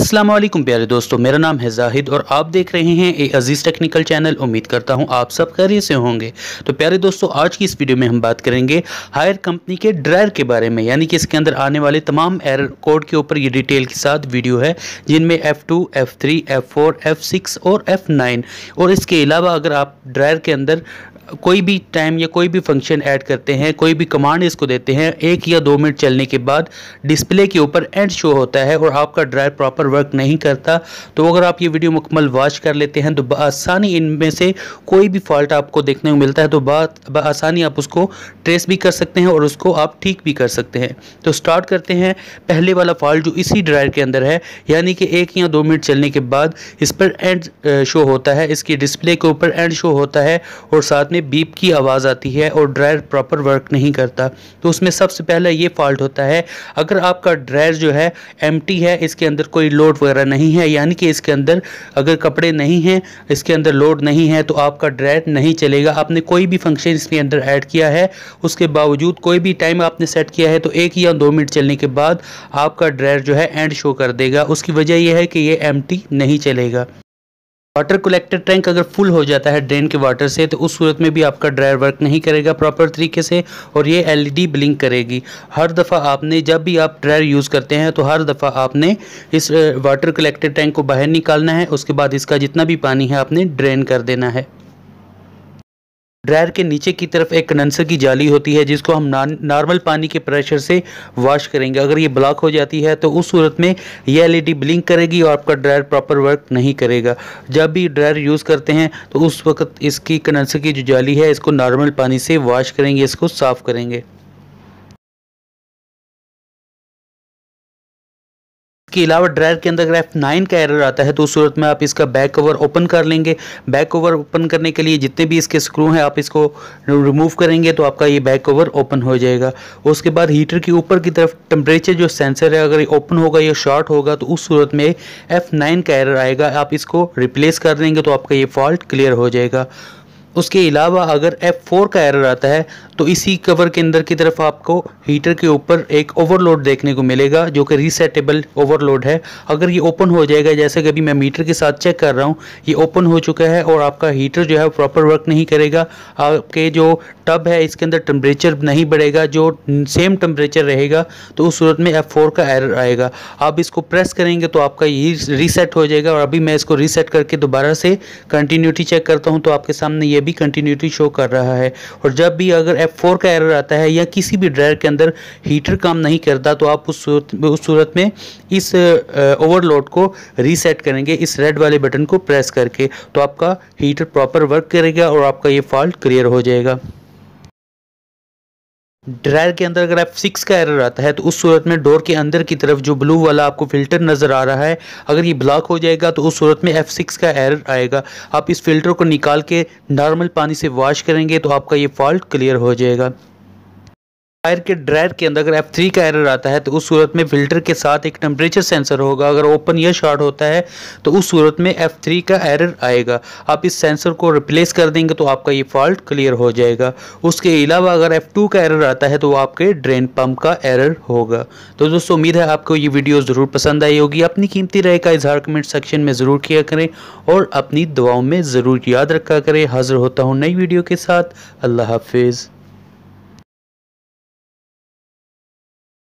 असलम प्यारे दोस्तों मेरा नाम है जाहिद और आप देख रहे हैं ए अजीज़ टेक्निकल चैनल उम्मीद करता हूं आप सब खैरियत से होंगे तो प्यारे दोस्तों आज की इस वीडियो में हम बात करेंगे हायर कंपनी के ड्रायर के बारे में यानी कि इसके अंदर आने वाले तमाम एरर कोड के ऊपर ये डिटेल के साथ वीडियो है जिनमें F2, F3, F4, F6 और F9 और इसके अलावा अगर आप ड्रायर के अंदर कोई भी टाइम या कोई भी फंक्शन ऐड करते हैं कोई भी कमांड इसको देते हैं एक या दो मिनट चलने के बाद डिस्प्ले के ऊपर एंड शो होता है और आपका ड्राइव प्रॉपर वर्क नहीं करता तो अगर आप ये वीडियो मुकम्मल वॉच कर लेते हैं तो बसानी इनमें से कोई भी फॉल्ट आपको देखने को मिलता है तो बसानी आप उसको ट्रेस भी कर सकते हैं और उसको आप ठीक भी कर सकते हैं तो स्टार्ट करते हैं पहले वाला फॉल्ट जो इसी ड्राइव के अंदर है यानी कि एक या दो मिनट चलने के बाद इस पर एंड शो होता है इसकी डिस्प्ले के ऊपर एंड शो होता है और साथ में बीप की आवाज़ आती है और ड्रायर प्रॉपर वर्क नहीं करता तो उसमें सबसे पहला ये फॉल्ट होता है अगर आपका ड्रायर जो है एम है इसके अंदर कोई लोड वगैरह नहीं है यानी कि इसके अंदर अगर कपड़े नहीं हैं इसके अंदर लोड नहीं है तो आपका ड्रायर नहीं चलेगा आपने कोई भी फंक्शन इसके अंदर ऐड किया है उसके बावजूद कोई भी टाइम आपने सेट किया है तो एक या दो मिनट चलने के बाद आपका ड्रायर जो है एंड शो कर देगा उसकी वजह यह है कि ये एम नहीं चलेगा वाटर कलेक्टर टैंक अगर फुल हो जाता है ड्रेन के वाटर से तो उस सूरत में भी आपका ड्रायर वर्क नहीं करेगा प्रॉपर तरीके से और ये एलईडी ब्लिंक करेगी हर दफ़ा आपने जब भी आप ड्रायर यूज़ करते हैं तो हर दफ़ा आपने इस वाटर कलेक्टर टैंक को बाहर निकालना है उसके बाद इसका जितना भी पानी है आपने ड्रेन कर देना है ड्रायर के नीचे की तरफ एक कंडेंसर की जाली होती है जिसको हम नॉर्मल पानी के प्रेशर से वॉश करेंगे अगर ये ब्लॉक हो जाती है तो उस सूरत में ये एलईडी ब्लिंक करेगी और आपका ड्रायर प्रॉपर वर्क नहीं करेगा जब भी ड्रायर यूज़ करते हैं तो उस वक्त इसकी कंडेंसर की जो जाली है इसको नॉर्मल पानी से वॉश करेंगे इसको साफ़ करेंगे इसके अलावा ड्रायर के अंदर एफ़ नाइन का एरर आता है तो उस सूरत में आप इसका बैक कवर ओपन कर लेंगे बैक कवर ओपन करने के लिए जितने भी इसके स्क्रू हैं आप इसको रिमूव करेंगे तो आपका ये बैक कवर ओपन हो जाएगा उसके बाद हीटर के ऊपर की तरफ टेम्परेचर जो सेंसर है अगर ये ओपन होगा या शॉर्ट होगा तो उस सूरत में एफ नाइन का एरर आएगा आप इसको रिप्लेस कर देंगे तो आपका ये फॉल्ट क्लियर हो जाएगा उसके अलावा अगर F4 का एरर आता है तो इसी कवर के अंदर की तरफ आपको हीटर के ऊपर एक ओवरलोड देखने को मिलेगा जो कि रीसेटेबल ओवरलोड है अगर ये ओपन हो जाएगा जैसे कि अभी मैं मीटर के साथ चेक कर रहा हूँ ये ओपन हो चुका है और आपका हीटर जो है प्रॉपर वर्क नहीं करेगा आपके जो टब है इसके अंदर टम्परेचर नहीं बढ़ेगा जो सेम टम्परेचर रहेगा तो उस सूरत में एफ का एरर आएगा आप इसको प्रेस करेंगे तो आपका ये रीसेट हो जाएगा और अभी मैं इसको रीसेट करके दोबारा से कंटिन्यूटी चेक करता हूँ तो आपके सामने ये भी कंटिन्यूटी शो कर रहा है और जब भी अगर F4 का एरर आता है या किसी भी ड्रायर के अंदर हीटर काम नहीं करता तो आप उस सूरत उस सूरत में इस ओवरलोड को रीसेट करेंगे इस रेड वाले बटन को प्रेस करके तो आपका हीटर प्रॉपर वर्क करेगा और आपका ये फॉल्ट क्लियर हो जाएगा ड्रायर के अंदर अगर आप सिक्स का एरर आता है तो उस सूरत में डोर के अंदर की तरफ जो ब्लू वाला आपको फिल्टर नज़र आ रहा है अगर ये ब्लॉक हो जाएगा तो उस सूरत में एफ सिक्स का एरर आएगा आप इस फिल्टर को निकाल के नॉर्मल पानी से वॉश करेंगे तो आपका ये फॉल्ट क्लियर हो जाएगा टायर के ड्रायर के अंदर अगर F3 का एरर आता है तो उस सूरत में फिल्टर के साथ एक टेम्परेचर सेंसर होगा अगर ओपन या शॉर्ट होता है तो उस सूरत में F3 का एरर आएगा आप इस सेंसर को रिप्लेस कर देंगे तो आपका ये फॉल्ट क्लियर हो जाएगा उसके अलावा अगर F2 का एरर आता है तो वो आपके ड्रेन पम्प का एरर होगा तो दोस्तों उम्मीद है आपको ये वीडियो ज़रूर पसंद आई होगी अपनी कीमती राय का इजहार कमेंट सेक्शन में ज़रूर किया करें और अपनी दुआओं में ज़रूर याद रखा करें हाजिर होता हूँ नई वीडियो के साथ अल्लाह हाफिज़